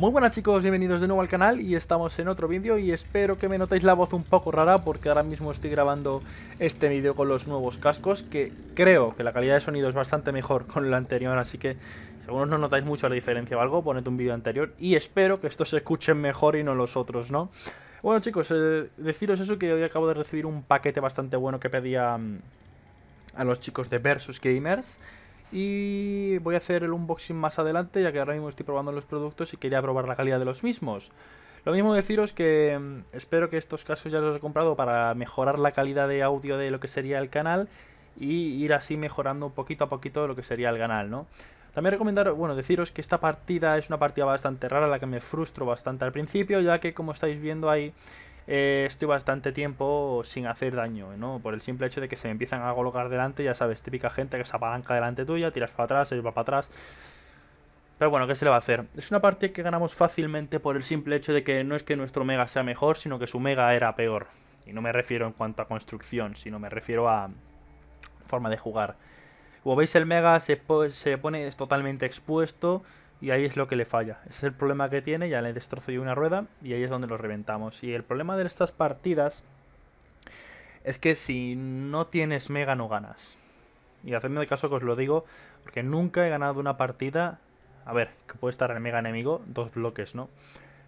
Muy buenas chicos, bienvenidos de nuevo al canal y estamos en otro vídeo y espero que me notéis la voz un poco rara porque ahora mismo estoy grabando este vídeo con los nuevos cascos que creo que la calidad de sonido es bastante mejor con el anterior así que si no notáis mucho la diferencia o algo poned un vídeo anterior y espero que estos se escuchen mejor y no los otros, ¿no? Bueno chicos, eh, deciros eso que hoy acabo de recibir un paquete bastante bueno que pedía mm, a los chicos de Versus Gamers y voy a hacer el unboxing más adelante, ya que ahora mismo estoy probando los productos y quería probar la calidad de los mismos. Lo mismo deciros que mm, espero que estos casos ya los he comprado para mejorar la calidad de audio de lo que sería el canal y ir así mejorando poquito a poquito lo que sería el canal, ¿no? También recomendar, bueno, deciros que esta partida es una partida bastante rara, la que me frustro bastante al principio, ya que como estáis viendo ahí eh, estoy bastante tiempo sin hacer daño, ¿no? Por el simple hecho de que se me empiezan a colocar delante, ya sabes, típica gente que se apalanca delante tuya, tiras para atrás, se va para atrás. Pero bueno, ¿qué se le va a hacer? Es una parte que ganamos fácilmente por el simple hecho de que no es que nuestro mega sea mejor, sino que su mega era peor. Y no me refiero en cuanto a construcción, sino me refiero a forma de jugar. Como veis el mega se, se pone totalmente expuesto y ahí es lo que le falla. Ese es el problema que tiene, ya le destrozo yo una rueda y ahí es donde lo reventamos. Y el problema de estas partidas es que si no tienes mega no ganas. Y hacedme de caso que os lo digo, porque nunca he ganado una partida... A ver, que puede estar el mega enemigo, dos bloques, ¿no?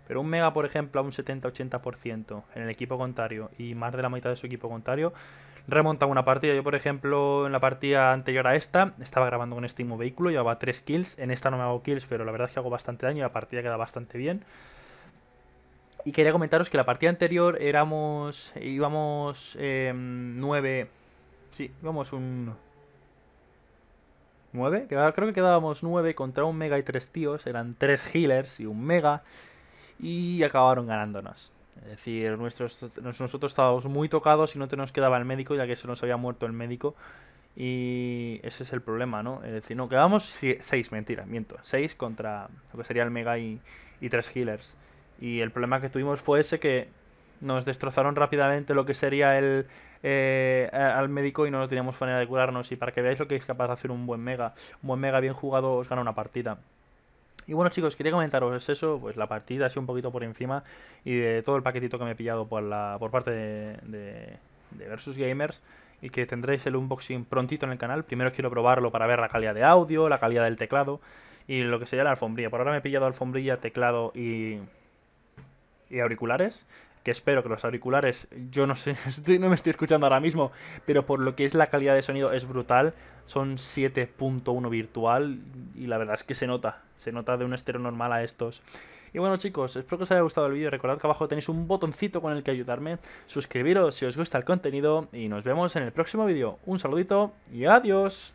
Pero un mega, por ejemplo, a un 70-80% en el equipo contrario y más de la mitad de su equipo contrario, remontan una partida. Yo, por ejemplo, en la partida anterior a esta, estaba grabando con este mismo vehículo, llevaba 3 kills. En esta no me hago kills, pero la verdad es que hago bastante daño y la partida queda bastante bien. Y quería comentaros que la partida anterior éramos. íbamos 9. Em, sí, íbamos un. 9, creo que quedábamos 9 contra un mega y 3 tíos, eran 3 healers y un mega, y acabaron ganándonos. Es decir, nosotros estábamos muy tocados y no te nos quedaba el médico, ya que se nos había muerto el médico. Y ese es el problema, ¿no? Es decir, no, quedamos seis mentira, miento. 6 contra lo que sería el Mega y, tres healers. Y el problema que tuvimos fue ese que nos destrozaron rápidamente lo que sería el eh, al médico y no teníamos manera de curarnos. Y para que veáis lo que es capaz de hacer un buen mega, un buen mega bien jugado os gana una partida. Y bueno chicos, quería comentaros eso, pues la partida así un poquito por encima y de todo el paquetito que me he pillado por, la, por parte de, Versus Gamers y que tendréis el unboxing prontito en el canal. Primero quiero probarlo para ver la calidad de audio, la calidad del teclado y lo que sería la alfombrilla. Por ahora me he pillado alfombrilla, teclado y, y auriculares que espero que los auriculares, yo no sé, no me estoy escuchando ahora mismo, pero por lo que es la calidad de sonido es brutal. Son 7.1 virtual, y la verdad es que se nota, se nota de un estero normal a estos. Y bueno chicos, espero que os haya gustado el vídeo, recordad que abajo tenéis un botoncito con el que ayudarme, suscribiros si os gusta el contenido y nos vemos en el próximo vídeo. Un saludito y adiós.